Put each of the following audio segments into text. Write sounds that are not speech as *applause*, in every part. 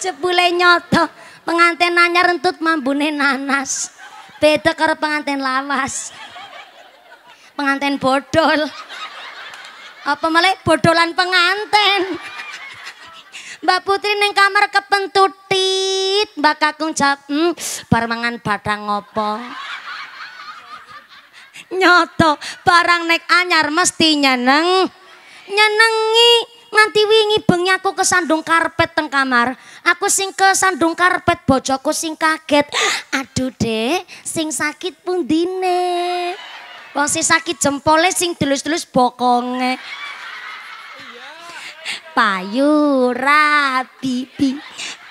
jebule nyoto pengantin nanya rentut mambune nanas beda karo pengantin lawas pengantin bodol apa malah bodolan pengantin Mbak Putri neng kamar kepentutit Mbak Kakung jawab hmm, barmangan badang ngopo nyoto barang nek anyar mesti nyeneng nyenengi nanti wingi bengi aku kesandung karpet teng kamar. Aku sing kesandung karpet bojoku sing kaget. Aduh dek, sing sakit pundine dine. Wong sing sakit jempole sing delus-delus bokonge. Payu rapi,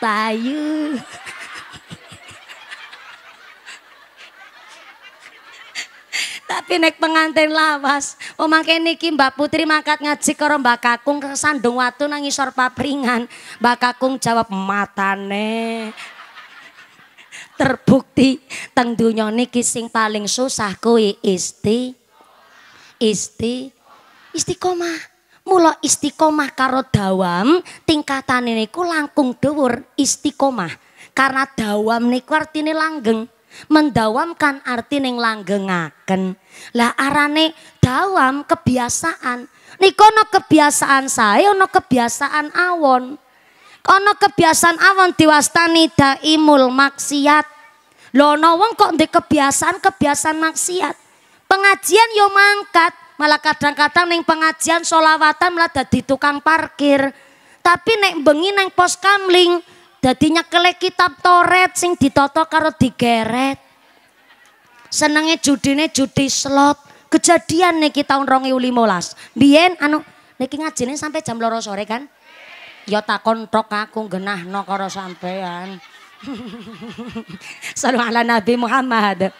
payu. Tapi nek pengantin lawas, omang kene niki Mbak Putri mangkat ngaji karo Mbak Kakung kesandung watu nang isor papringan. Mbak Kakung jawab matane. Terbukti teng dunya niki sing paling susah kuwi isti isti istiqomah. Mula istiqomah karo dawam tingkatan niku langkung dhuwur istiqomah. Karena dawam niku artine langgeng. Mendawamkan arti neng langgengaken. Lah arane dawam kebiasaan. niko no kebiasaan saya no kebiasaan awon. kono kebiasaan awon diwastani daimul maksiat. lo ana wong kok ndek kebiasaan-kebiasaan maksiat. Pengajian yo ya mangkat, malah kadang-kadang ning pengajian solawatan malah dadi tukang parkir. Tapi nek bengi neng pos kamling, Dadinya kelek kitab toret sing ditoto karo digeret. Senenge judine judi slot. Kejadian niki tahun molas bien anu niki ngajine sampai jam loro sore kan? Ya tak tok aku no karo sampean. *laughs* Salam ala Nabi Muhammad.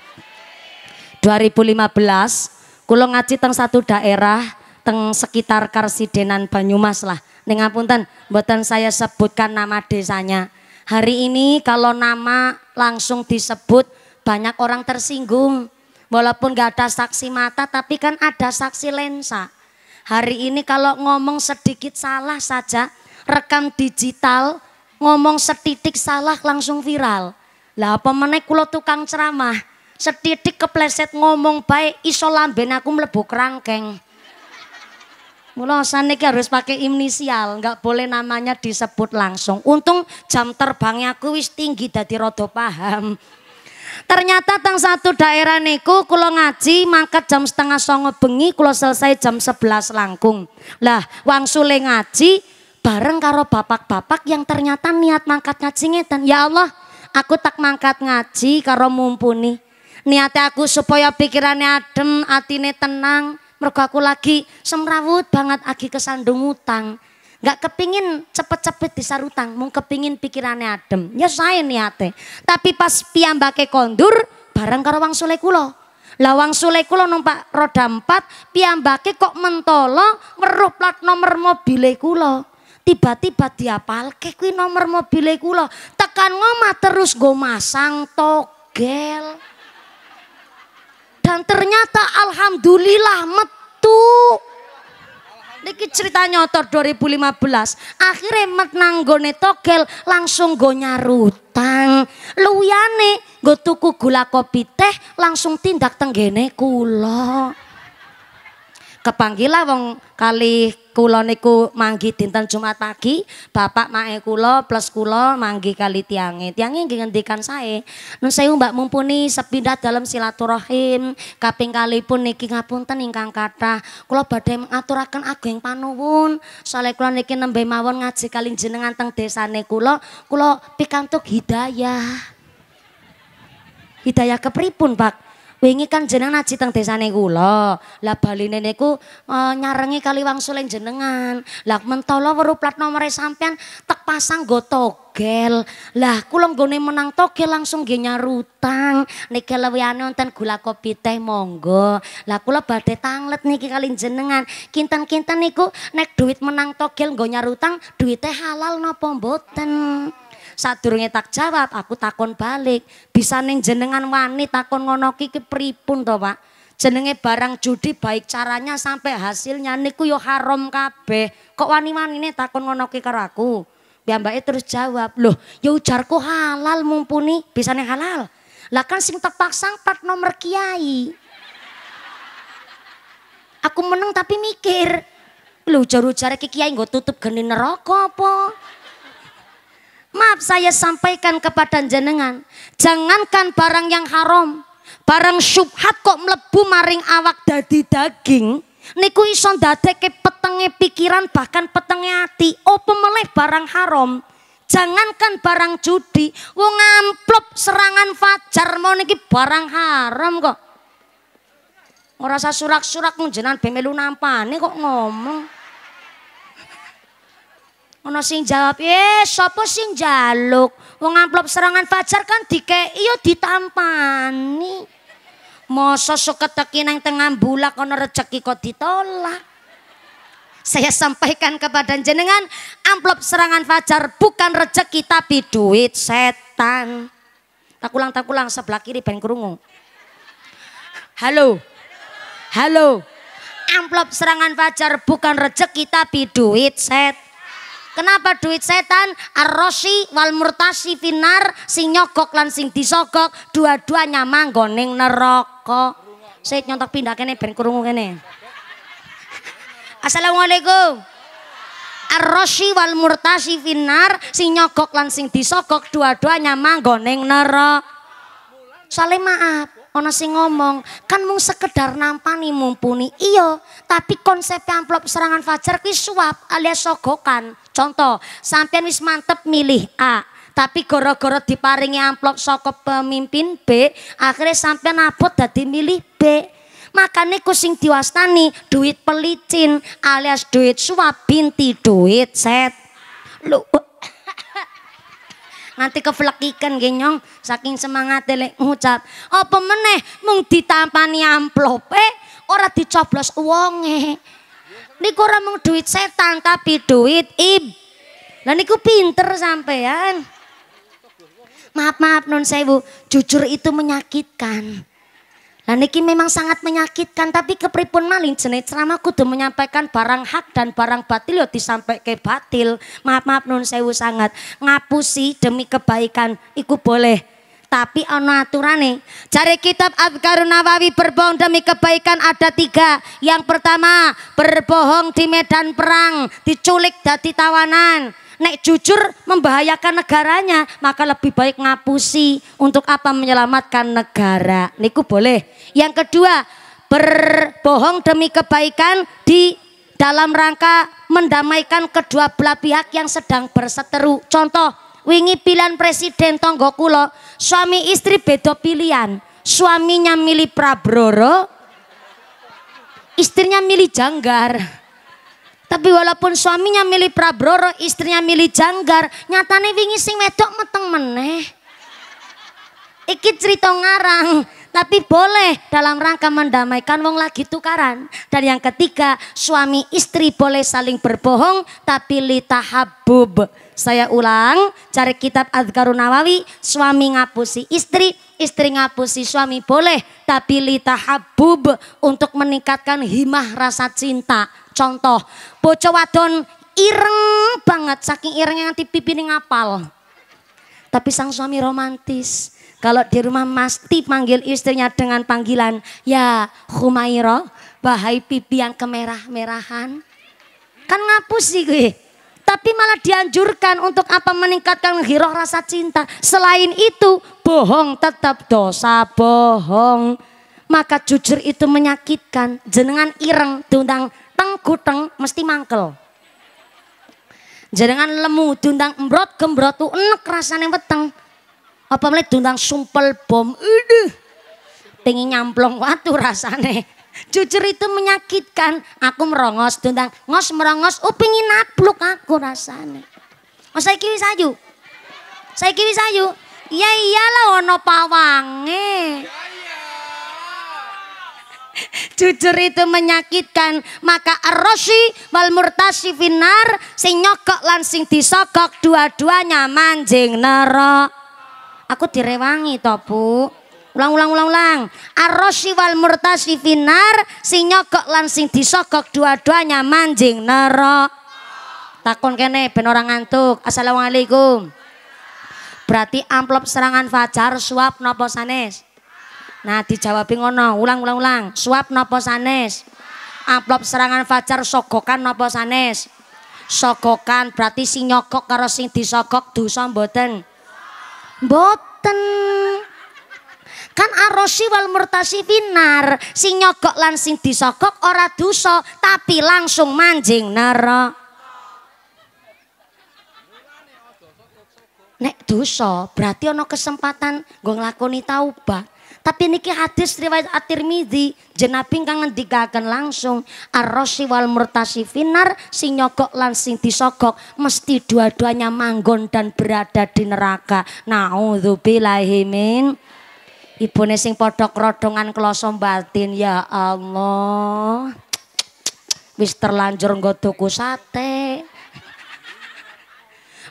2015 kulo ngaji teng satu daerah teng sekitar Karsidenan Banyumas lah dengan punten buatan saya sebutkan nama desanya. Hari ini kalau nama langsung disebut banyak orang tersinggung. Walaupun gak ada saksi mata tapi kan ada saksi lensa. Hari ini kalau ngomong sedikit salah saja, rekam digital, ngomong setitik salah langsung viral. Lah apa kulo kulo tukang ceramah, setitik kepleset ngomong baik isolam ben aku mlebu kerangkeng. Mulane ini harus pakai inisial, nggak boleh namanya disebut langsung. Untung jam terbangnya aku wis tinggi dadi Rodo paham. Ternyata tang satu daerah niku kulo ngaji mangkat jam setengah songo bengi kulo selesai jam sebelas langkung. Lah wangsule ngaji bareng karo bapak-bapak yang ternyata niat mangkat ngaji ngeten. Ya Allah, aku tak mangkat ngaji karo mumpuni. Niatnya aku supaya pikirannya adem, atine tenang, mergo aku lagi semrawut banget lagi kesandung utang. Gak kepingin cepet-cepet disarutang, mung kepingin pikirannya adem. Ya saya niate. Tapi pas piyambake kondur bareng karo wang sule kulo, Lah wang sule kula numpak roda empat, piyambake kok mentolo weruh plat nomor mobile kula. Tiba-tiba diapalke kuwi nomor mobile kulo Tekan ngomah terus go masang togel dan ternyata alhamdulillah metu Niki cerita nyotor 2015. Akhirnya met nanggone togel langsung go nyarutang. Luyane go tuku gula kopi teh langsung tindak tenggene kulo Kepanggilah wong kali kula niku manggi dinten Jumat pagi, bapak mae kula plus kula manggi kali tiange. Tiange nggih ngendikan sae, "Nun sewu Mbak mumpuni sepindah dalam silaturahim, kaping kalipun niki ngapunten ingkang kathah. Kula badhe ngaturaken ageng panuwun. Saleh kula niki nembe mawon ngaji kaling jenengan teng desane kula, kula pikantuk hidayah." Hidayah kepripun, Pak? wingi kan jeneng naji teng desane kula. Lah baline niku e, nyarengi kali wangsuling jenengan. Lah mentolo weruh plat nomore sampean tek pasang go togel. Lah kula nggone menang togel langsung nggih nyarutang. Niki lewihane wonten gula kopi teh monggo. Lah kula badhe tanglet niki kali jenengan. Kinten-kinten niku nek duit menang togel nggo nyarutang teh halal napa mboten? Sadurunge tak jawab, aku takon balik. Bisa neng jenengan wanita takon ngonoki ke pripun toh Pak? Jenenge barang judi baik caranya sampai hasilnya niku yo haram kabeh. Kok wani ini takon ngono ki karo aku? mbak terus jawab, "Loh, ya ujarku halal mumpuni, bisa neng halal." Lah kan sing terpaksa empat nomor kiai. Aku menang tapi mikir, lu ujar-ujar kiai nggak tutup geni neraka apa? Maaf saya sampaikan kepada jenengan, jangankan barang yang haram, barang syubhat kok melebu maring awak dadi daging, niku iso ndadekke petenge pikiran bahkan petenge hati, opo meleh barang haram. Jangankan barang judi, wong amplop serangan fajar mau niki barang haram kok. Ngerasa surak-surak menjenan bemelu nampane kok ngomong. Ono sing jawab, ye, eh, sopo sing jaluk? Wong amplop serangan fajar kan dike, iyo ditampani." Masa seketeki neng tengah bulak kono rejeki kok ditolak. Saya sampaikan kepada jenengan, amplop serangan fajar bukan rejeki tapi duit setan. Takulang takulang sebelah kiri ben krungu. Halo. Halo. Amplop serangan fajar bukan rejeki tapi duit setan. Kenapa duit setan arrosi wal murtasi finar sing nyogok lan sing disogok dua-duanya manggoning neroko Saya nyontok pindah kene ben kurungu kene. Assalamualaikum. Arrosi wal murtasi finar sing nyogok lan sing disogok dua-duanya manggoning nerok Soale maaf, ono sing ngomong, kan mung sekedar nampani mumpuni. iyo tapi konsep amplop serangan fajar kuwi suap alias sogokan. Contoh, sampean wis mantep milih A, tapi goro-goro diparingi amplop soko pemimpin B, akhirnya sampean abot dadi milih B. Makane ku sing diwastani duit pelicin alias duit suap binti duit set. Lu nanti keflekikan genyong saking semangat lek ngucap apa meneh mung ditampani amplope eh? ora dicoblos wonge Niku ora mung duit setan tapi duit ib. Lah niku pinter sampean. Maaf maaf non sewu, jujur itu menyakitkan. Lah niki memang sangat menyakitkan tapi kepripun maling jenis ceramah kudu menyampaikan barang hak dan barang batil yo ya ke batil. Maaf maaf saya sewu sangat. Ngapusi demi kebaikan iku boleh tapi ono aturane. Cari kitab Adkarun Nawawi berbohong demi kebaikan ada tiga. Yang pertama, berbohong di medan perang, diculik dari tawanan. Nek jujur membahayakan negaranya, maka lebih baik ngapusi untuk apa menyelamatkan negara. Niku boleh. Yang kedua, berbohong demi kebaikan di dalam rangka mendamaikan kedua belah pihak yang sedang berseteru. Contoh, wingi pilihan presiden tonggo kulo suami istri beda pilihan. Suaminya milih Prabroro, istrinya milih Janggar. Tapi walaupun suaminya milih Prabroro, istrinya milih Janggar, nyatane wingi sing wedok meteng meneh. Iki cerita ngarang, tapi boleh dalam rangka mendamaikan wong lagi tukaran. Dan yang ketiga, suami istri boleh saling berbohong tapi habub. Saya ulang, cari kitab Adgarun Nawawi, suami ngapusi istri, istri ngapusi suami boleh, tapi habub untuk meningkatkan himah rasa cinta. Contoh, bocah wadon ireng banget, saking irengnya nanti pipi ngapal. Tapi sang suami romantis, kalau di rumah mesti panggil istrinya dengan panggilan ya Humaira, bahai pipi yang kemerah-merahan. Kan ngapus sih gue. Tapi malah dianjurkan untuk apa meningkatkan hiroh rasa cinta. Selain itu, bohong tetap dosa bohong. Maka jujur itu menyakitkan. Jenengan ireng diundang tengkuteng mesti mangkel jenengan lemu diundang embrot gembrot tuh enek rasanya weteng apa mulai dundang sumpel bom. Aduh. Pengen nyamplong waktu rasane. Jujur itu menyakitkan. Aku merongos dundang ngos merongos. Oh pengen napluk aku rasane. Oh saya kiwi sayu. Saya kiwi sayu. Iya iyalah ono pawange. Jujur itu menyakitkan, maka arroshi wal murtasi finar sing nyokok lan sing dua-duanya manjing nerok. Aku direwangi to bu. Ulang ulang ulang ulang. Arrosi wal murtasi finar si nyogok lan sing disogok dua-duanya manjing nerok. Takon kene ben orang ngantuk. Assalamualaikum. Berarti amplop serangan fajar suap nopo sanes. Nah dijawab ngono. Ulang ulang ulang. Suap nopo sanes. Amplop serangan fajar sokokan nopo sanes. Sokokan. berarti sing nyogok karo sing disogok dosa mboten. Boten. Kan arosi wal murtasi finar, sing nyogok lan sing disogok ora duso, tapi langsung manjing neraka. Nek duso, berarti ono kesempatan nggo nglakoni taubat. Tapi niki hadis riwayat At-Tirmizi, jenaping kang ngendikaken langsung arrosi wal murtasi finar sing nyogok lan sing disogok mesti dua-duanya manggon dan berada di neraka. Nauzubillahi min ibune sing padha krodongan kloso batin ya Allah. Wis terlanjur nggo tuku sate.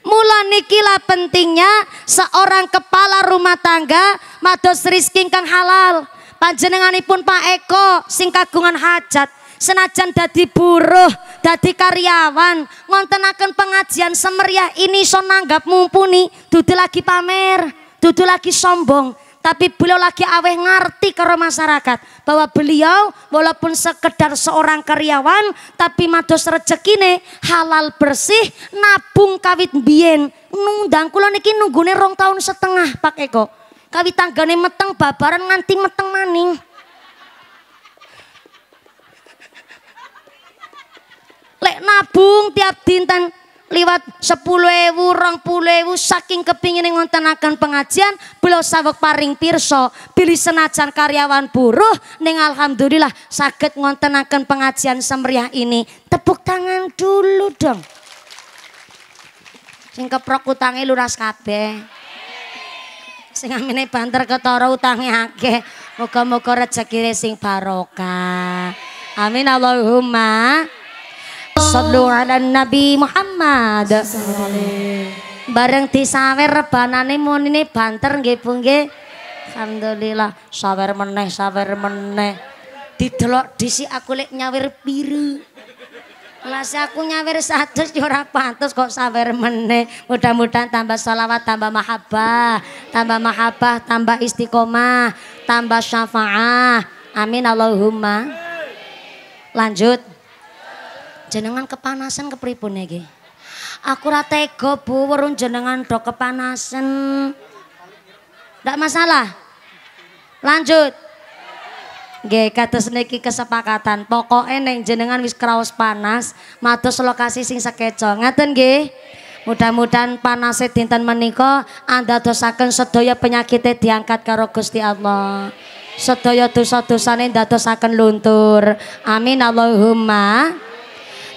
Mula nikilah pentingnya seorang kepala rumah tangga mados rizki kang halal. Panjenenganipun Pak Eko sing kagungan hajat senajan dadi buruh, dadi karyawan, ngontenaken pengajian semeriah ini so nanggap mumpuni, dudu lagi pamer, dudu lagi sombong, tapi beliau lagi aweh ngerti karo masyarakat bahwa beliau walaupun sekedar seorang karyawan tapi mados rezekine halal bersih nabung kawit bien nundang kula niki nunggune rong tahun setengah Pak Eko kawit tanggane meteng babaran nganti meteng maning lek nabung tiap dinten liwat puluh ewu, saking kepingin ngontenaken pengajian beliau sabuk paring pirso, pilih senajan karyawan buruh ning alhamdulillah sakit ngontenaken pengajian semeriah ini tepuk tangan dulu dong sing keprok utangnya luras kabe. sing amine banter ketara utangnya ake muka muka rezeki sing barokah amin Allahumma Sallu ala Nabi Muhammad. Bareng sawer rebanane munine banter nggih Bu nggih. Alhamdulillah sawer meneh sawer meneh. Didelok disi aku lek nyawer piru. Lah aku nyawer satus yo ya ora pantes kok sawer meneh. Mudah-mudahan tambah salawat, tambah mahabbah, tambah mahabbah, tambah istiqomah, tambah syafaah. Amin Allahumma. Lanjut jenengan kepanasan kepripun niki? Aku ra tega Bu, jenengan dok kepanasan. Ndak masalah. Lanjut. Nggih, kata niki kesepakatan. Pokoke neng jenengan wis kraos panas, matos lokasi sing sekeco. Ngaten nggih? Mudah-mudahan panase dinten menika anda dosakan sedaya penyakitnya diangkat karo Gusti Allah. sedaya dosa-dosane ndadosaken luntur. Amin Allahumma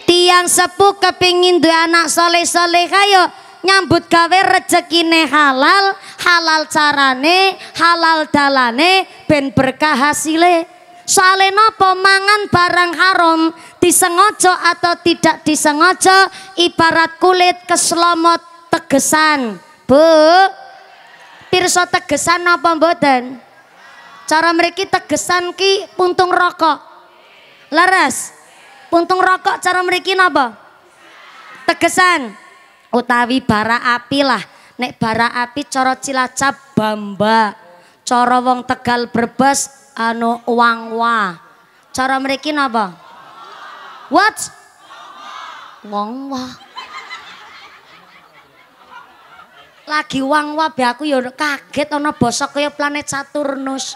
tiang sepuh kepingin dua anak soleh soleh kayo nyambut gawe rezekine halal halal carane halal dalane ben berkah hasile soale nopo mangan barang haram disengojo atau tidak disengojo ibarat kulit keselomot tegesan bu pirsa tegesan apa mboten cara mereka tegesan ki puntung rokok laras Puntung rokok cara meriki napa? Tegesan utawi bara api lah. Nek bara api coro Cilacap Bamba. Coro wong Tegal berbes anu Wangwa. Cara meriki napa? What? Wangwa. Lagi wangwa be aku ya kaget ana basa kaya planet Saturnus.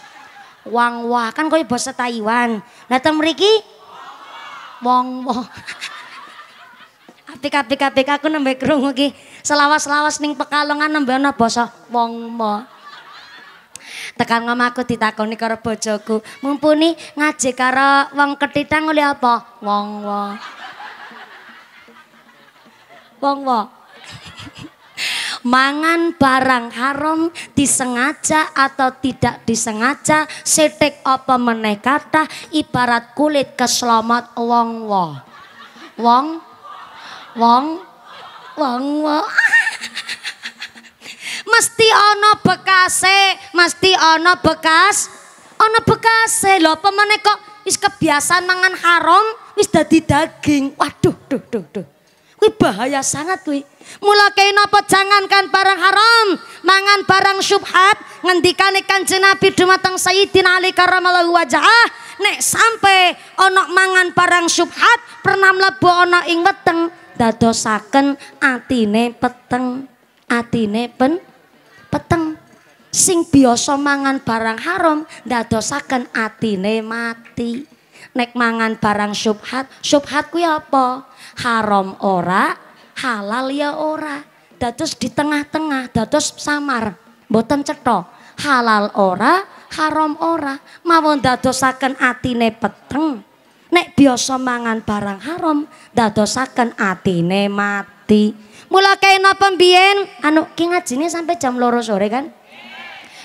Wangwa kan kaya basa Taiwan. Lah teng wong wong. Atik atik atik aku nembe kerungu ki. Selawas selawas ning pekalongan nembe ana bosok wong wong. Tekan ngomong aku ditakoni karo bojoku. Mumpuni ngaji karo wong ketitang oleh apa? Wong wong. Wong wong. mangan barang haram disengaja atau tidak disengaja setek apa meneh kata ibarat kulit keselamat wong wo wong wong wong wo *laughs* mesti ono bekase mesti ono bekas ono bekase lho apa kok wis kebiasaan mangan haram wis dadi daging waduh duh duh duh kui bahaya sangat kui. Mula nopo napa jangankan barang haram, mangan barang syubhat, ngendikan ikan jenabi dumatang sayyidin Ali wajah. wajah. nek sampai onok mangan barang syubhat, pernah mlebu onok ing weteng, dadosaken atine peteng, atine pen peteng. Sing biasa mangan barang haram dadosaken atine mati nek mangan barang syubhat, syubhat ya apa? Haram ora, halal ya ora. Dados di tengah-tengah, dados samar, mboten cetha. Halal ora, haram ora, mawon dadosaken atine peteng. Nek biasa mangan barang haram, dadosaken atine mati. Mula kena bien? anu ki ngajine sampai jam loro sore kan?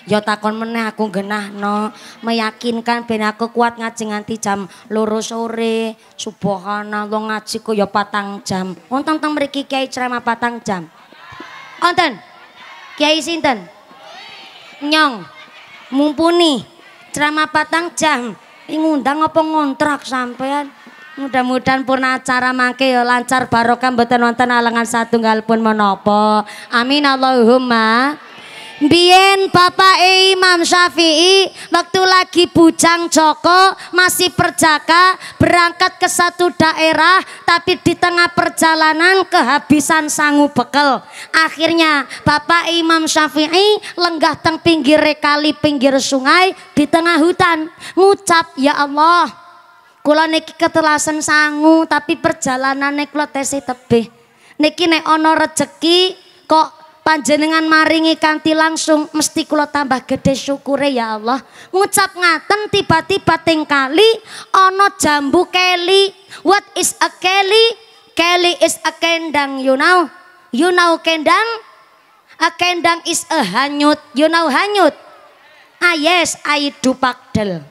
Ya takon meneh aku genahno, meyakinkan ben aku kuat ngaji nganti jam loro sore. Subhanallah ngaji ku ya patang jam. Wonten teng mriki Kiai ceramah patang jam. Wonten. Kiai sinten? Nyong. Mumpuni ceramah patang jam. Ngundang apa ngontrak sampean? Mudah-mudahan purna acara mangke ya lancar barokah mboten wonten satu satunggal pun menapa. Amin Allahumma. Bien Papa e Imam Syafi'i waktu lagi bujang Joko masih perjaka berangkat ke satu daerah tapi di tengah perjalanan kehabisan sangu bekel. Akhirnya Papa e Imam Syafi'i lenggah teng pinggir kali pinggir sungai di tengah hutan ngucap ya Allah kula niki ketelasan sangu tapi perjalanan kula tesih tebih. Niki nek ana rejeki kok panjenengan maringi kanti langsung mesti kula tambah gede syukur ya Allah ngucap ngaten tiba-tiba tingkali ono jambu keli what is a keli keli is a kendang you know you know kendang a kendang is a hanyut you know hanyut ah yes I do pakdel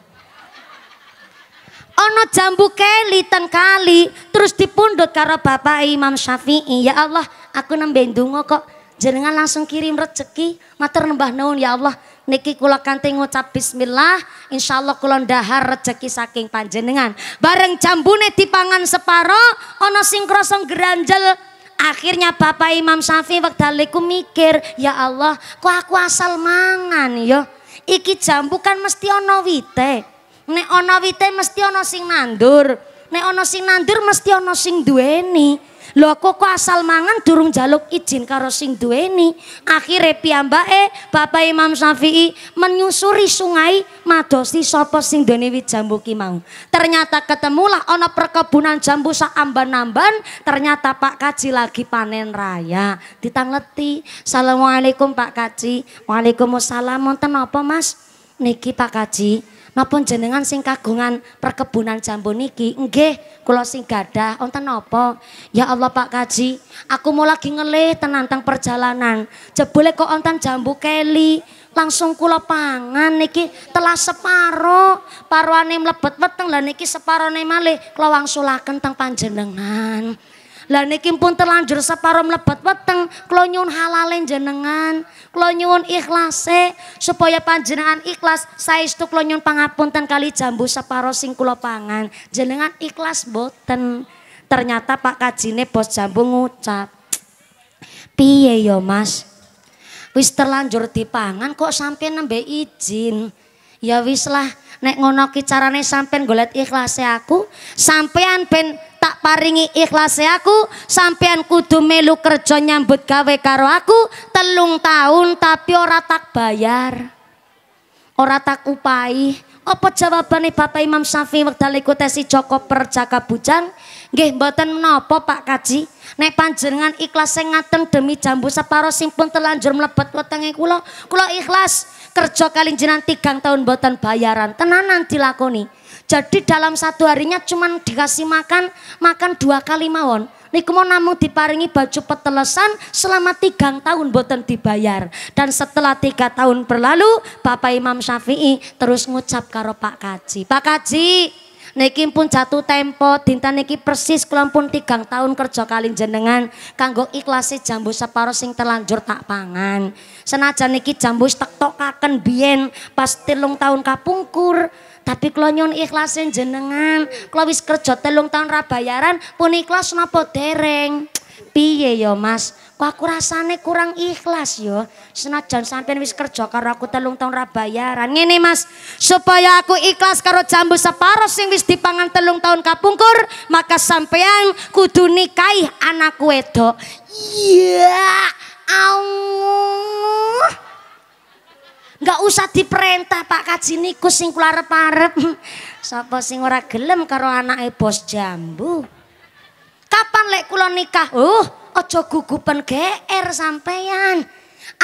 ono jambu keli tengkali kali terus dipundut karo Bapak Imam Syafi'i ya Allah aku nembe kok jenengan langsung kirim rezeki matur nembah naun ya Allah niki kula kanthi ngucap bismillah insyaallah kula ndahar rezeki saking panjenengan bareng jambune dipangan separo ana sing krasa granjel Akhirnya Bapak Imam Syafi'i wektaliku mikir, ya Allah, kok aku asal mangan ya. Iki jambu kan mesti ana wite. Nek ana wite mesti ana sing nandur. Nek ana sing nandur mesti ana sing duweni. Lho kok asal mangan durung jaluk izin karo sing duweni. Akhire piyambake Bapak Imam Syafi'i menyusuri sungai madosi sapa sing duweni wit jambu ki mau. Ternyata ketemulah ana perkebunan jambu sak amban-amban, ternyata Pak Kaji lagi panen raya. Ditangleti, "Assalamualaikum Pak Kaji." Waalaikumsalam. Wonten apa, Mas? Niki Pak Kaji. Napa jenengan sing kagungan perkebunan jambu niki? Nggih, kula sing gadah wonten napa? Ya Allah Pak Kaji, aku mau lagi ngelih tenantang perjalanan. Jebule kok wonten jambu keli, langsung kula pangan niki telah separo paruane mlebet weteng lah niki separone malih kula wangsulaken teng panjenengan. Lah niki pun terlanjur separo mlebet weteng, kula nyuwun halale jenengan, kula nyuwun ikhlase supaya panjenengan ikhlas saestu kula nyuwun pangapunten kali jambu separo sing kula pangan. Jenengan ikhlas boten. Ternyata Pak Kajine bos jambu ngucap. Piye yo ya, Mas? Wis terlanjur dipangan kok sampai nembe izin. Ya wis lah nek ngono ki carane sampean golet ikhlase aku, sampean ben tak paringi ikhlase aku sampean kudu melu kerja nyambut gawe karo aku telung tahun tapi ora tak bayar ora tak upai apa jawabane Bapak Imam Syafi'i wekdal iku tesi Joko Perjaka Bujang nggih mboten menapa Pak Kaji nek panjenengan ikhlas sing ngaten demi jambu separo simpun telanjur mlebet wetenge kula kula ikhlas kerja kali tigang tahun mboten bayaran tenanan dilakoni jadi dalam satu harinya cuman dikasih makan, makan dua kali mawon. Niku mau namu diparingi baju petelesan selama tiga tahun boten dibayar. Dan setelah tiga tahun berlalu, Bapak Imam Syafi'i terus ngucap karo Pak Kaji. Pak Kaji, niki pun jatuh tempo tinta niki persis kula pun tiga tahun kerja kali jenengan kanggo ikhlasi jambu separo sing terlanjur tak pangan senajan niki jambu tak kaken bien pas telung tahun kapungkur tapi kalau nyon ikhlasin jenengan, kalau wis kerja telung tahun rabayaran, pun ikhlas napa dereng. Piye yo ya, mas, kok aku rasane kurang ikhlas yo. Ya? Senajan sampean wis kerja karo aku telung tahun rabayaran. Ngene mas, supaya aku ikhlas karo jambu separuh sing wis dipangan telung tahun kapungkur, maka sampean kudu nikahi anak wedok. Iya, yeah. Allah. Enggak usah diperintah Pak Kajinikus sing kula arep-arep. *laughs* Sapa sing ora gelem karo anake bos jambu. Kapan lek kula nikah? Oh, aja gugupan GR sampean.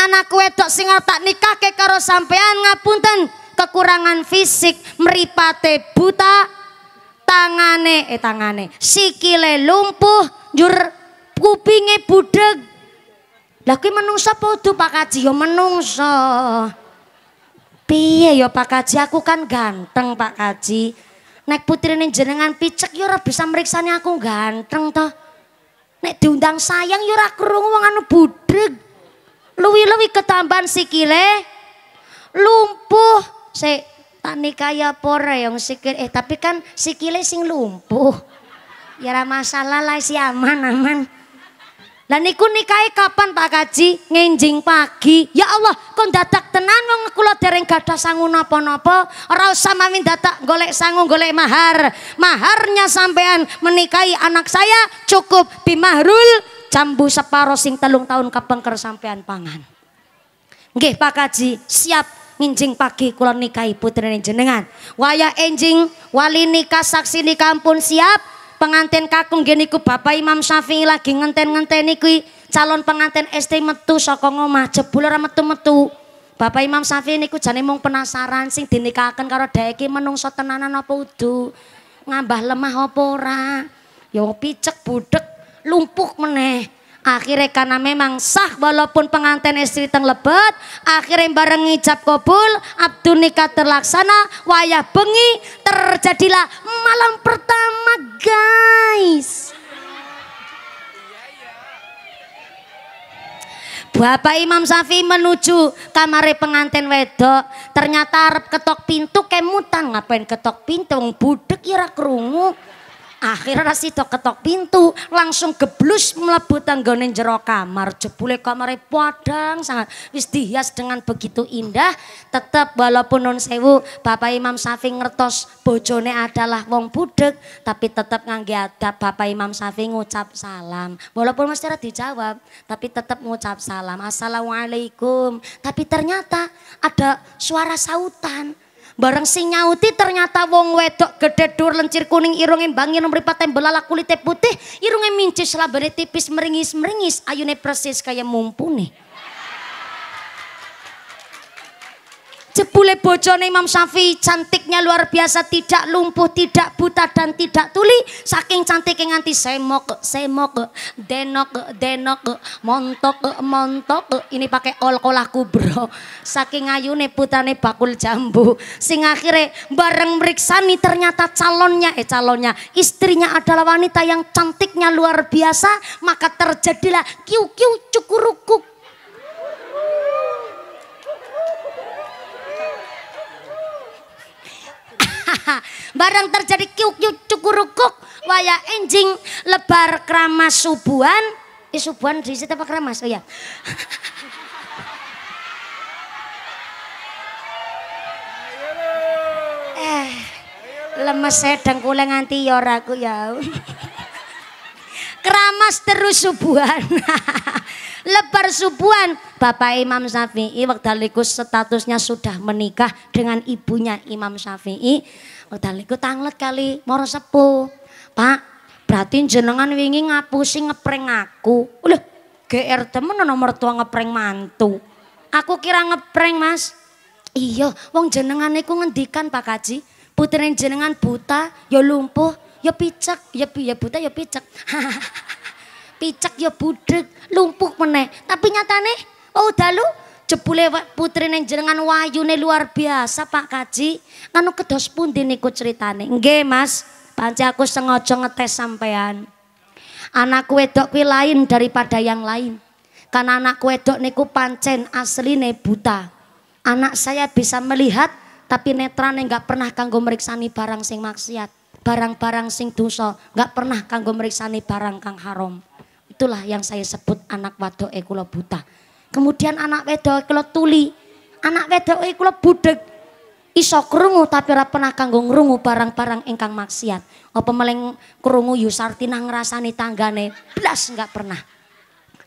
Anak wedok sing arep tak nikahke karo sampean ngapunten. Kekurangan fisik, meripate buta, tangane eh tangane, sikile lumpuh, jur kupinge budeg. Lah kuwi menungsa padha Pak Kaji ya menungsa. Piye yo ya, Pak Kaji, aku kan ganteng Pak Kaji. Nek ini jenengan picek yura ya bisa meriksanya aku ganteng toh. Nek diundang sayang yo, ya kerungu wong anu budreg. Luwi-luwi ketambahan sikile. Lumpuh. se tak nikah ya pora yang sikil eh tapi kan sikile sing lumpuh. Ya masalah lah si aman aman. Lah niku nikahe kapan Pak Kaji? Nginjing pagi. Ya Allah, kok dadak tenan wong kula dereng gadah sangu napa-napa, ora usah mami dadak golek sangu, golek mahar. Maharnya sampean menikahi anak saya cukup bimahrul jambu separo sing telung tahun kepengker sampean pangan. Nggih Pak Kaji, siap nginjing pagi kula nikahi putrine jenengan. Waya enjing wali nikah saksi nikah pun siap pengantin kakung geniku bapak imam syafi'i lagi ngenten-ngenten iku calon pengantin istri metu saka ngomah jebul ora metu-metu bapak imam syafi'i niku jane mung penasaran sing dinikahkan karo daiki menungso tenanan apa udu ngambah lemah apa ora ya picek budek lumpuh meneh akhirnya karena memang sah walaupun pengantin istri teng lebet akhirnya bareng ngijab kobul abdu nikah terlaksana wayah bengi terjadilah malam pertama guys Bapak Imam Safi menuju kamare pengantin wedok. Ternyata arep ketok pintu kayak mutang Ngapain ketok pintu? Budek kira ya kerungu. Akhirnya tok ketok pintu, langsung geblus mlebu tanggone jero kamar. Jebule kamare padang sangat wis dihias dengan begitu indah, tetap walaupun non sewu Bapak Imam Safi ngertos bojone adalah wong budek, tapi tetap ngangge adab Bapak Imam Safi ngucap salam. Walaupun mesti dijawab, tapi tetap ngucap salam. Assalamualaikum. Tapi ternyata ada suara sautan Bareng sing nyauti ternyata wong wedok gede dur lencir kuning irunge mbangir mripat belalak kulite putih, irunge mincis labane tipis meringis-meringis, ayune persis kayak mumpuni. jebule bojone Imam Syafi'i cantiknya luar biasa tidak lumpuh tidak buta dan tidak tuli saking cantiknya nganti semok semok denok denok montok montok ini pakai olkolah kubro saking ayune putane bakul jambu sing akhirnya bareng meriksani ternyata calonnya eh calonnya istrinya adalah wanita yang cantiknya luar biasa maka terjadilah kiu kiu cukurukuk *laughs* Barang terjadi kiuk kiuk cukurukuk waya enjing lebar keramas subuan, Eh subuhan diisit apa keramas? Oh ya. *laughs* eh lemes sedang kuleng nganti yor aku ya. ya. *laughs* keramas terus subuhan. *laughs* Lebar subuhan, Bapak Imam Syafi'i waktaliku statusnya sudah menikah dengan ibunya Imam Syafi'i. Waktaliku tanglet kali, moro sepuh. Pak, berarti jenengan wingi ngapusi ngepreng aku. Udah, GR temen nomor tua ngepreng mantu. Aku kira ngepreng mas. Iya, wong jenengan iku ngendikan Pak Kaji. Putri jenengan buta, ya lumpuh ya picak, ya ya buta ya picak. *laughs* picak ya budek, lumpuh meneh. Tapi nyatane oh dalu jebule putri neng jenengan wayune luar biasa Pak Kaji. Nganu kedos di niku ceritane? Nggih, Mas. Panci aku sengaja ngetes sampean. Anakku wedok kuwi lain daripada yang lain. Karena anakku wedok niku pancen asline buta. Anak saya bisa melihat tapi netrane nggak pernah kanggo meriksani barang sing maksiat barang-barang sing dosa, nggak pernah kanggo meriksani barang kang haram. Itulah yang saya sebut anak wadoke kula buta. Kemudian anak wedok e kula tuli, anak wedok e kula budek. Iso kerungu tapi ora pernah kanggo ngrungu barang-barang ingkang maksiat. Apa meleng kerungu Yusartina ngrasani tanggane, blas nggak pernah.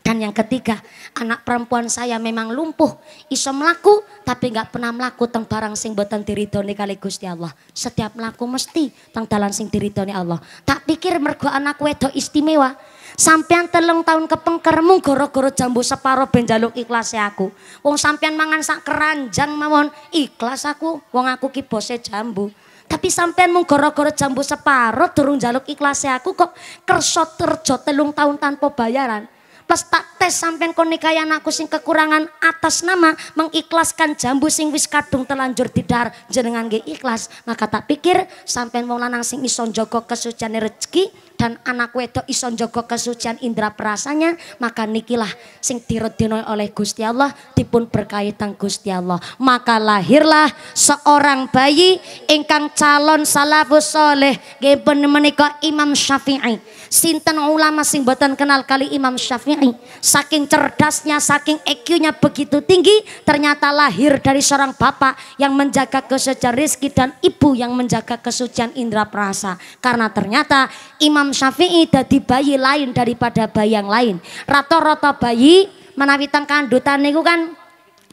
Dan yang ketiga, anak perempuan saya memang lumpuh, iso melaku tapi nggak pernah melaku tentang barang sing diri Tony kali Gusti Allah. Setiap melaku mesti tentang dalan sing Tony Allah. Tak pikir mergo anak wedo istimewa, sampean telung tahun kepengker mung goro goro jambu separo benjaluk ikhlas ya aku. Wong sampean mangan sak keranjang mawon, ikhlas aku wong aku ki jambu. Tapi sampean mung goro-goro jambu separo jaluk ikhlas ya aku kok kerso terjo telung tahun tanpa bayaran. Plus tak tes sampean kon nikahi anakku sing kekurangan atas nama mengikhlaskan jambu sing wis kadung telanjur didar jenengan nggih ikhlas, maka tak pikir sampean wong lanang sing iso njaga kesucian rezeki dan anak wedok iso njogo kesucian indera perasanya maka nikilah sing diredinoi oleh Gusti Allah dipun berkaitan Gusti Allah maka lahirlah seorang bayi ingkang calon salafus soleh gipun menikah Imam Syafi'i sinten ulama sing boten kenal kali Imam Syafi'i saking cerdasnya saking EQ-nya begitu tinggi ternyata lahir dari seorang bapak yang menjaga kesucian rizki dan ibu yang menjaga kesucian indera perasa karena ternyata Imam Imam Syafi'i dadi bayi lain daripada bayi yang lain. Rata-rata bayi menawi teng kandutan niku kan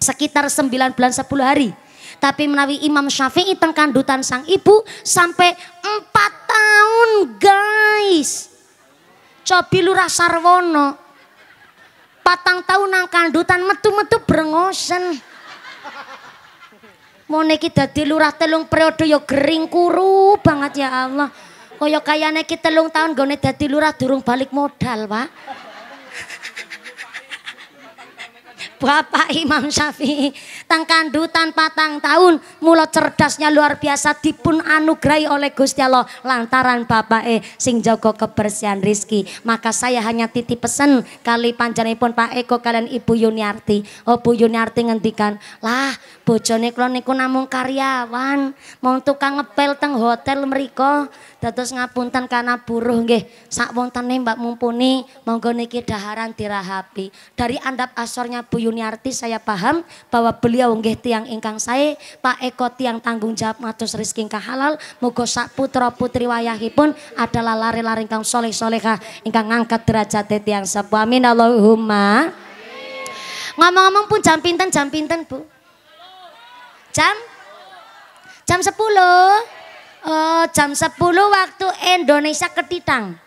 sekitar 9 bulan 10 hari. Tapi menawi Imam Syafi'i teng kandutan sang ibu sampai 4 tahun guys. Cobi lurah Sarwono. Patang tahun nang kandutan metu-metu brengosen. Mau iki dadi lurah telung periode yo ya gering kuru banget ya Allah. Kaya kayane ki telung tahun gone dadi lurah durung balik modal, Pak. Bapak Imam Syafi'i tang kandutan patang tahun mulut cerdasnya luar biasa dipun anugerahi oleh Gusti Allah lantaran Bapak e sing jago kebersihan rizki maka saya hanya titip pesen kali pun Pak Eko kalian Ibu Yuniarti oh Bu Yuniarti ngendikan lah bojone kula niku namung karyawan mau tukang ngepel teng hotel meriko terus ngapunten karena buruh nggih sak wontene Mbak Mumpuni monggo niki daharan dirahapi dari andap asornya Bu Yuniarti artis saya paham bahwa beliau nggih tiang ingkang saya Pak Eko tiang tanggung jawab matus rezeki ingkang halal muga sak putra putri wayahipun adalah lari-lari ingkang soleh solehah ingkang ngangkat derajat tiang sepuh amin Allahumma ngomong-ngomong pun jam pinten jam pinten Bu jam jam 10 oh, jam 10 waktu Indonesia ketitang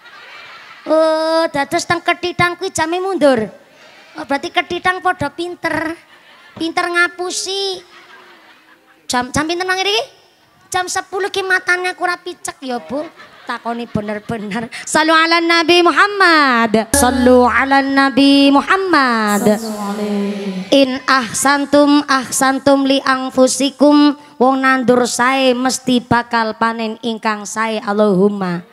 Oh, dados teng ketitang kuwi jame mundur. Oh, berarti keditang podo pinter. Pinter ngapusi. Jam jam pinter nang iki? Jam sepuluh ki matane kurang picek ya, Bu. Takoni bener-bener. Sallu ala Nabi Muhammad. Sallu ala Nabi Muhammad. In ahsantum ahsantum li angfusikum wong nandur saya mesti bakal panen ingkang saya, Allahumma.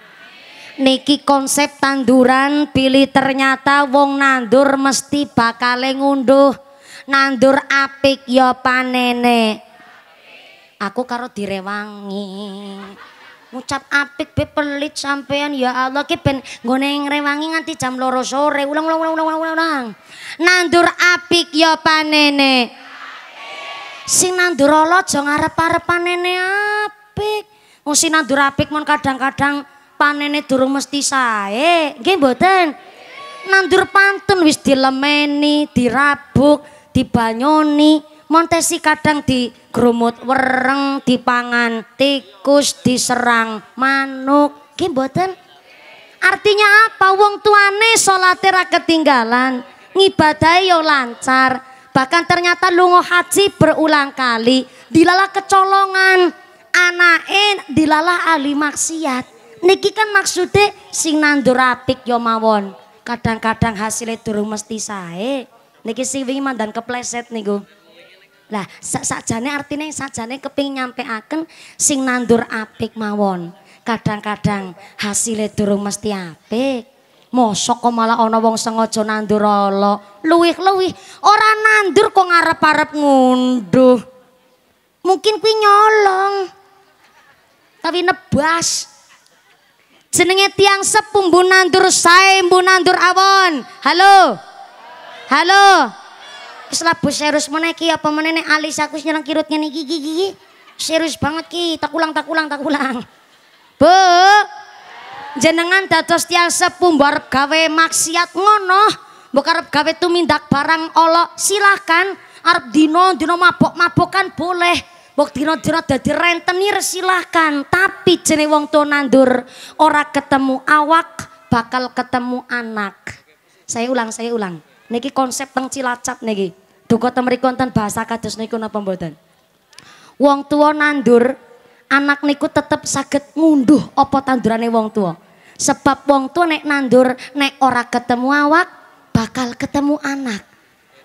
niki konsep tanduran pilih ternyata wong nandur mesti bakal ngunduh nandur apik ya panene aku karo direwangi ngucap apik be pelit sampean ya Allah ki ben nggone ngrewangi nganti jam loro sore ulang ulang ulang ulang ulang, ulang. nandur apik ya panene sing nandur ala aja ngarep-arep panene apik Mesti nandur apik mon kadang-kadang panene durung mesti sae. Nggih mboten. Nandur pantun wis dilemeni, dirabuk, dibanyoni, montesi kadang digrumut wereng, dipangan tikus, diserang manuk. Nggih mboten. Artinya apa? Wong tuane salate ra ketinggalan, ngibadahe yo lancar. Bahkan ternyata lungo haji berulang kali, dilalah kecolongan, anake dilalah ahli maksiat niki kan maksudnya sing nandur apik yo ya mawon. Kadang-kadang hasilnya durung mesti sae. Niki sing wingi mandan kepleset niku. Lah sakjane artine sakjane keping nyampe akan sing nandur apik mawon. Kadang-kadang hasilnya durung mesti apik. Mosok kok malah ana wong sengaja nandur ala. Luwih-luwih ora nandur kok ngarep-arep ngunduh. Mungkin kuwi nyolong. Tapi nebas. Jenenge tiang sepung Bu Nandur bunandur Bu Nandur Awon. Halo. Halo. setelah bu serius menaiki apa menenek alis aku nyerang kirut ngene gigi-gigi. Serius banget ki, tak ulang tak ulang tak ulang. Bu. Jenengan dados tiang sepuh arep gawe maksiat ngono, mbok arep gawe tumindak barang Allah, silahkan arep dino dino mabok-mabokan boleh Waktu dino dina dadi rentenir silahkan, tapi jenis wong tua nandur ora ketemu awak bakal ketemu anak. Saya ulang, saya ulang. Niki konsep teng Cilacap niki. Duka temeri konten bahasa kados niku napa mboten? Wong tua nandur, anak niku tetep saged ngunduh apa tandurane wong tua. Sebab wong tua nek nandur, nek ora ketemu awak bakal ketemu anak.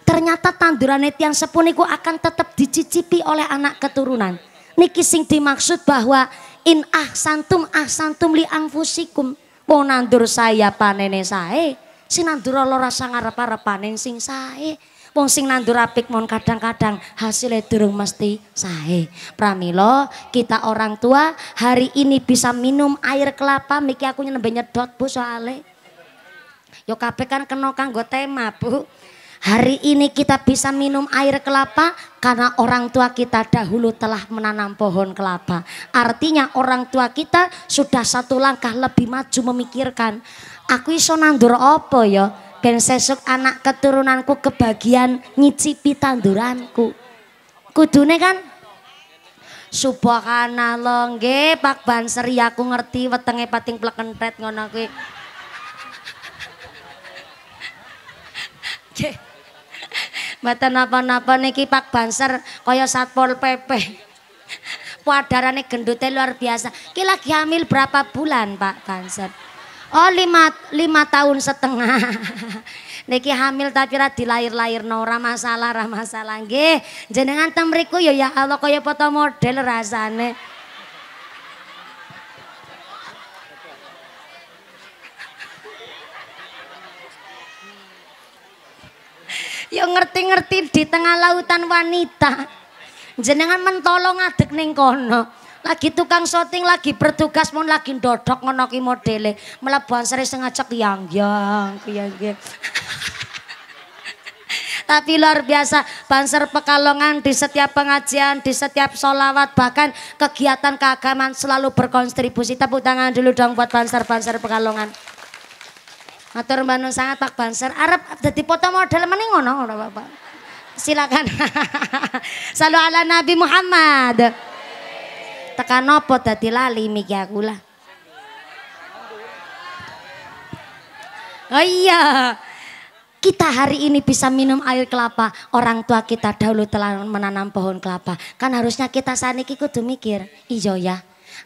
Ternyata tanduran yang sepuniku akan tetap dicicipi oleh anak keturunan. Niki sing dimaksud bahwa in ahsantum ahsantum li fusikum. Wong nandur saya panene saya. Si nandur lo rasa ngarep panen sing saya. Wong sing nandur apik mon kadang-kadang hasilnya durung mesti saya. Pramilo, kita orang tua hari ini bisa minum air kelapa, miki aku nyenembe nyedot Bu soale. Yo kape kan kenokan gue tema, Bu. Hari ini kita bisa minum air kelapa karena orang tua kita dahulu telah menanam pohon kelapa. Artinya orang tua kita sudah satu langkah lebih maju memikirkan. Aku iso nandur apa ya? Ben sesuk anak keturunanku kebagian nyicipi tanduranku. Kudune kan Subhanallah nggih Pak Banseri aku ngerti wetenge pating plekentret ngono kuwi. Okay. *laughs* Mboten napa-napa niki Pak Banser kaya Satpol PP. Padarane gendutnya luar biasa. Ki lagi hamil berapa bulan Pak Banser? Oh lima, lima tahun setengah. *laughs* Niki hamil tapi ra dilahir lahir no, ra masalah, ra masalah. Nggih, jenengan teng mriku ya ya Allah kaya foto model rasane. Ya ngerti-ngerti di tengah lautan wanita. Jenengan mentolong adek ning kono. Lagi tukang syuting, lagi bertugas mau lagi dodok ngono ki modele. Melebu seri sengaja kiyang-yang, kiyang *laughs* tapi luar biasa banser pekalongan di setiap pengajian di setiap sholawat, bahkan kegiatan keagamaan selalu berkontribusi tepuk tangan dulu dong buat banser-banser pekalongan Matur manun sangat Pak Banser. Arab dadi foto model meneh ngono ngono Bapak. Silakan. *laughs* Salu ala Nabi Muhammad. Tekan nopo dadi lali miki aku lah. Oh iya. Kita hari ini bisa minum air kelapa. Orang tua kita dahulu telah menanam pohon kelapa. Kan harusnya kita saniki kudu mikir. Iya ya.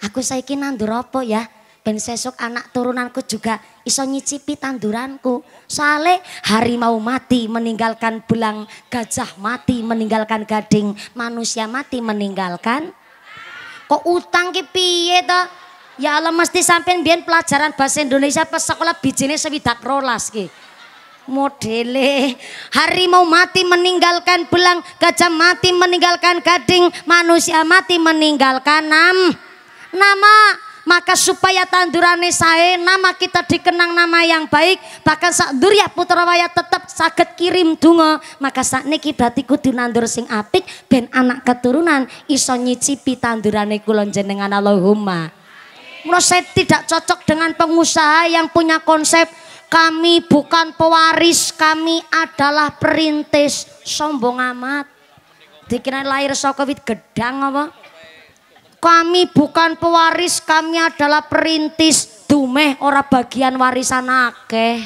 Aku saiki nandur opo ya? ben sesuk anak turunanku juga iso nyicipi tanduranku. Soale harimau mati meninggalkan pulang gajah mati meninggalkan gading, manusia mati meninggalkan. Kok utang ki piye to? Ya Allah mesti sampean biar pelajaran bahasa Indonesia pas sekolah bijinya sewidak rolas ki. modele harimau mati meninggalkan belang gajah mati meninggalkan gading manusia mati meninggalkan nam nama maka supaya tandurane saya nama kita dikenang nama yang baik bahkan sak durya waya tetap sakit kirim dungo maka sak niki berarti kudu nandur sing apik ben anak keturunan iso nyicipi tandurane kulon jenengan Allahumma Mula saya tidak cocok dengan pengusaha yang punya konsep kami bukan pewaris kami adalah perintis sombong amat dikira lahir sokowit gedang apa kami bukan pewaris, kami adalah perintis. Dumeh ora bagian warisan akeh.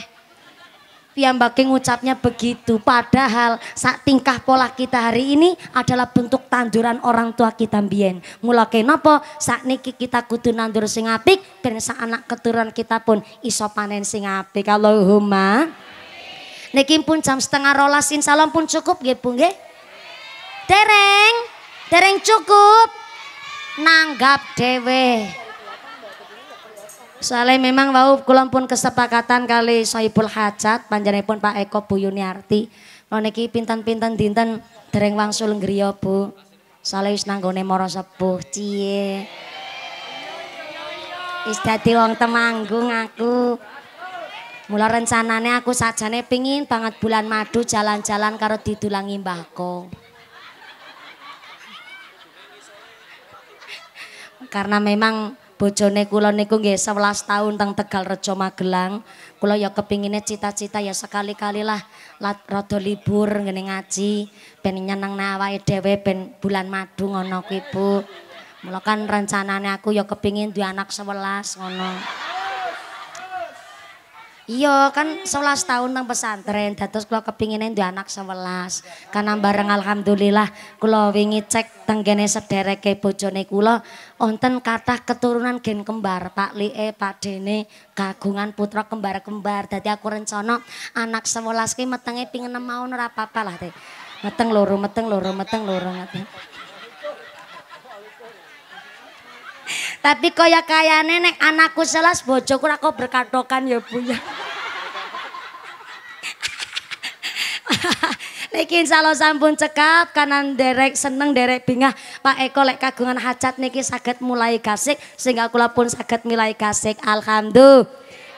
Piyambake ngucapnya begitu. Padahal saat tingkah pola kita hari ini adalah bentuk tanduran orang tua kita mbien Mulai kenapa saat niki kita kudu nandur singapik, apik saat anak keturunan kita pun iso panen sing apik. Allahumma. Niki pun jam setengah rolas insyaallah pun cukup nggih Bu nggih. tereng dereng cukup. nanggap dewe soalnya memang wau kulon pun kesepakatan kali soibul hajat panjangnya pun Pak Eko Bu Yuniarti kalau niki pintan-pintan dinten dereng wangsul ngeriyo bu soalnya wis nanggone moro sepuh cie wis dadi wong temanggung aku mula rencananya aku sajane pingin banget bulan madu jalan-jalan karo didulangi mbah Karena memang bojone kula niku nggih 11 tahun teng Tegal Rejo Magelang. Kula ya kepingine cita-cita ya sekali-kalilah rada libur ngene ngaji ben nyeneng awake dhewe ben bulan madu ngono kuwi Bu. Mula kan rencanane aku ya kepingin duwe anak 11 ngono. Iya kan 11 tahun nang pesantren, terus kalau kepinginin di anak 11. Karena bareng Alhamdulillah, kalau wingi cek tenggene sedere ke bojone kula, onten kata keturunan gen kembar, Pak Lie, Pak Dene, kagungan putra kembar-kembar. Jadi aku rencana anak 11 ke metengnya pingin mau nerapapa lah apa Meteng loro, meteng loro, meteng loro, meteng. Loro, Tapi kaya kayane nek anakku selas bojoku ra kok berkatokan ya Bu ya. *laughs* niki insyaallah sampun cekap kanan derek seneng derek bingah Pak Eko lek kagungan hajat niki sakit mulai kasik sehingga kula pun sakit mulai kasik alhamdulillah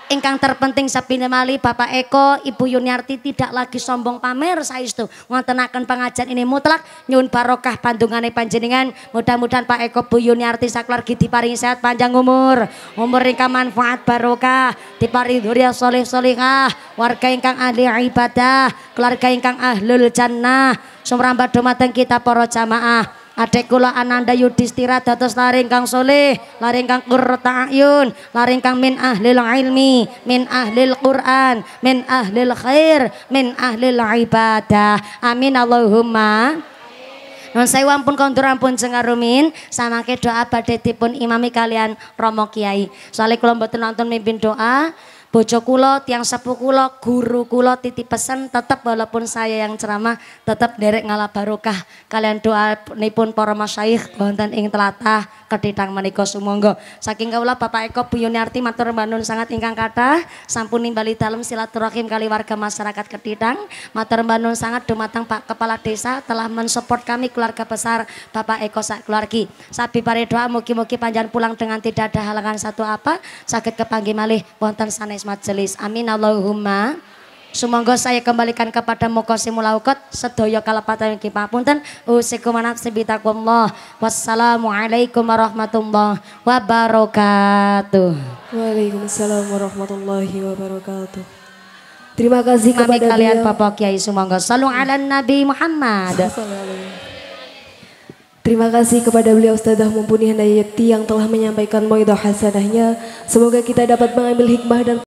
ingkang terpenting sabine mali Bapak Eko, Ibu Yuniarti tidak lagi sombong pamer saestu. Ngontenaken pengajian ini mutlak nyun barokah pandungane panjenengan. Mudah-mudahan Pak Eko Bu Yuniarti saklargi diparingi sehat panjang umur. Umur ingkang manfaat barokah, diparingi dzurriya soleh solehah, warga ingkang ahli ibadah, keluarga ingkang ahlul jannah. Sumrambat dumateng kita para jamaah. Adek kula Ananda Yudhistira dados laring kang soleh, laring kang qurrata ayun, laring kang min ahlil ilmi, min ahlil Quran, min ahlil khair, min ahlil ibadah. Amin Allahumma. Nun sewu ampun kondur ampun jengarumin samangke doa badhe tipun imami kalian Romo Kiai. Soale kula mboten nonton mimpin doa, bojo yang tiang sepuh kulo, guru kulo, titip pesen tetap walaupun saya yang ceramah tetap derek ngalah barokah. Kalian doa nipun para masyaih, konten ing telatah kedidang menika sumonggo. Saking kaula Bapak Eko Buyuni Arti matur manun sangat ingkang kata sampun nimbali dalem silaturahim kali warga masyarakat kedidang. Matur manun sangat dematang Pak Kepala Desa telah mensupport kami keluarga besar Bapak Eko sak keluargi. Sabi pare doa mugi-mugi panjang pulang dengan tidak ada halangan satu apa sakit kepanggi malih wonten sana majelis majelis. Amin Allahumma. Sumangga saya kembalikan kepada mukasimu laukot sedaya kalepatan ki papunten usikum nafsi bitaqwallah. Wassalamualaikum warahmatullahi wabarakatuh. Waalaikumsalam warahmatullahi wabarakatuh. Terima kasih Mami kepada kalian beliau. Bapak Kiai Sumangga. Salam ala Nabi Muhammad. Terima kasih kepada beliau Ustazah Mumpuni Handayati yang telah menyampaikan Moidah Hasanahnya. Semoga kita dapat mengambil hikmah dan